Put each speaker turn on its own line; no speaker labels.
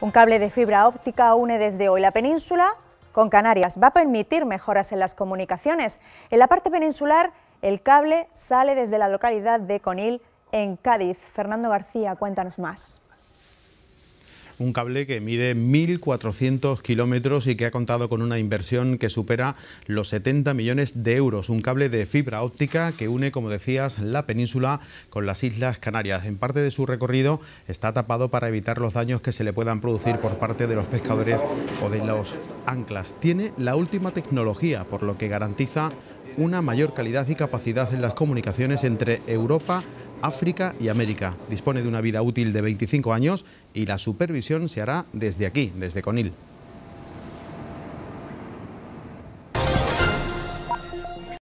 Un cable de fibra óptica une desde hoy la península con Canarias. Va a permitir mejoras en las comunicaciones. En la parte peninsular, el cable sale desde la localidad de Conil, en Cádiz. Fernando García, cuéntanos más
un cable que mide 1.400 kilómetros y que ha contado con una inversión que supera los 70 millones de euros. Un cable de fibra óptica que une, como decías, la península con las Islas Canarias. En parte de su recorrido está tapado para evitar los daños que se le puedan producir por parte de los pescadores o de los anclas. Tiene la última tecnología, por lo que garantiza una mayor calidad y capacidad en las comunicaciones entre Europa y África y América. Dispone de una vida útil de 25 años y la supervisión se hará desde aquí, desde Conil.